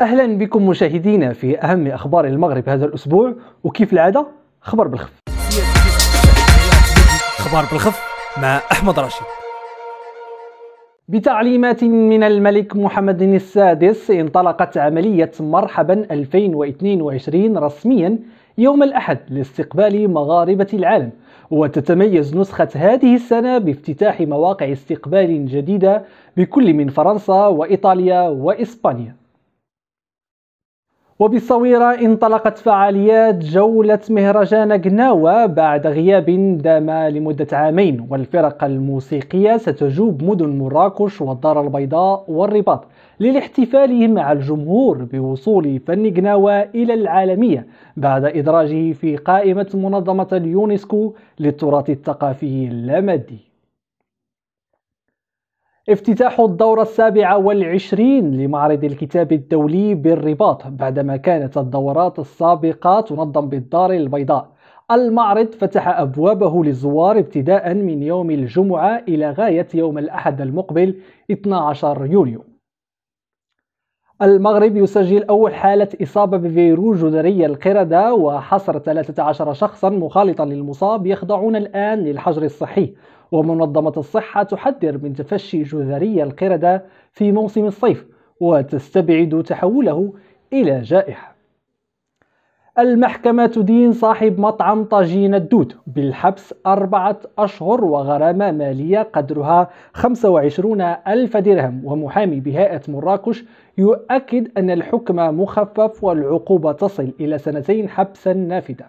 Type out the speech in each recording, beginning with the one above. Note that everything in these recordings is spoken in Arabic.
اهلا بكم مشاهدينا في اهم اخبار المغرب هذا الاسبوع وكيف العاده خبر بالخف خبر بالخف مع احمد رشيد بتعليمات من الملك محمد السادس انطلقت عملية مرحبا 2022 رسميا يوم الأحد لاستقبال مغاربة العالم وتتميز نسخة هذه السنة بافتتاح مواقع استقبال جديدة بكل من فرنسا وإيطاليا وإسبانيا وبالصويرة انطلقت فعاليات جولة مهرجان قناوة بعد غياب دام لمدة عامين والفرق الموسيقية ستجوب مدن مراكش والدار البيضاء والرباط للاحتفال مع الجمهور بوصول فن قناوة إلى العالمية بعد إدراجه في قائمة منظمة اليونسكو للتراث الثقافي اللامادي افتتاح الدورة السابعة والعشرين لمعرض الكتاب الدولي بالرباط بعدما كانت الدورات السابقة تنظم بالدار البيضاء المعرض فتح أبوابه للزوار ابتداء من يوم الجمعة إلى غاية يوم الأحد المقبل 12 يوليو المغرب يسجل أول حالة إصابة بفيروس جذري القردة وحصر 13 شخصا مخالطا للمصاب يخضعون الآن للحجر الصحي ومنظمة الصحة تحذر من تفشي جذري القردة في موسم الصيف وتستبعد تحوله إلى جائحة المحكمة تدين صاحب مطعم طاجين الدود بالحبس أربعة أشهر وغرامة مالية قدرها 25 ألف درهم ومحامي بهيئة مراكش يؤكد أن الحكم مخفف والعقوبة تصل إلى سنتين حبسا نافذة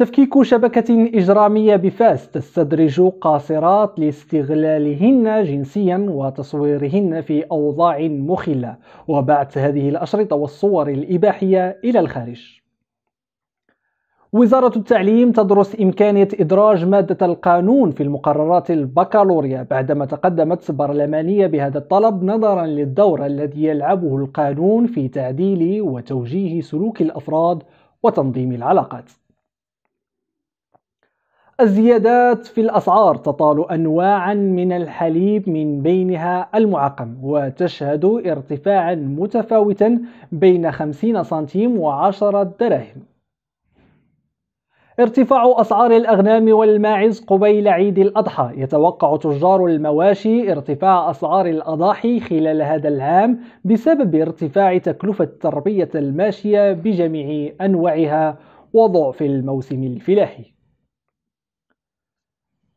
تفكيك شبكة إجرامية بفاس تستدرج قاصرات لاستغلالهن جنسيا وتصويرهن في أوضاع مخلة وبعث هذه الأشرطة والصور الإباحية إلى الخارج وزارة التعليم تدرس إمكانية إدراج مادة القانون في المقررات البكالوريا بعدما تقدمت برلمانية بهذا الطلب نظرا للدور الذي يلعبه القانون في تعديل وتوجيه سلوك الأفراد وتنظيم العلاقات الزيادات في الأسعار تطال أنواعا من الحليب من بينها المعقم وتشهد ارتفاعا متفاوتا بين 50 سنتيم و10 دراهم ارتفاع أسعار الأغنام والماعز قبيل عيد الأضحى يتوقع تجار المواشي ارتفاع أسعار الأضاحي خلال هذا العام بسبب ارتفاع تكلفة تربية الماشية بجميع أنواعها وضعف الموسم الفلاحي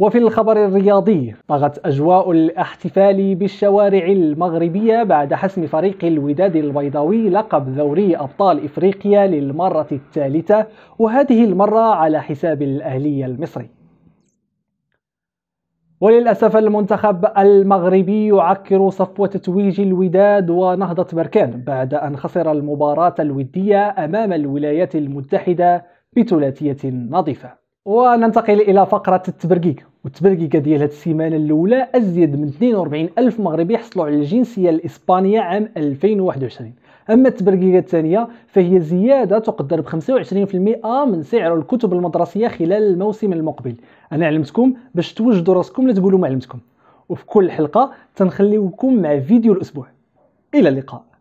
وفي الخبر الرياضي طغت أجواء الاحتفال بالشوارع المغربية بعد حسم فريق الوداد البيضاوي لقب دوري أبطال إفريقيا للمرة الثالثة وهذه المرة على حساب الأهلي المصري وللأسف المنتخب المغربي يعكر صفو تتويج الوداد ونهضة بركان بعد أن خسر المباراة الودية أمام الولايات المتحدة بثلاثية نظيفة وننتقل إلى فقرة التبرقيق والتبرقيقه ديال هاد السيمانه الاولى ازيد من 42 الف مغربي حصلوا على الجنسيه الاسبانيه عام 2021 اما التبرقيقه الثانيه فهي زياده تقدر ب 25% من سعر الكتب المدرسيه خلال الموسم المقبل انا علمتكم باش توجدوا راسكم لا ما علمتكم وفي كل حلقه تنخليوكم مع فيديو الاسبوع الى اللقاء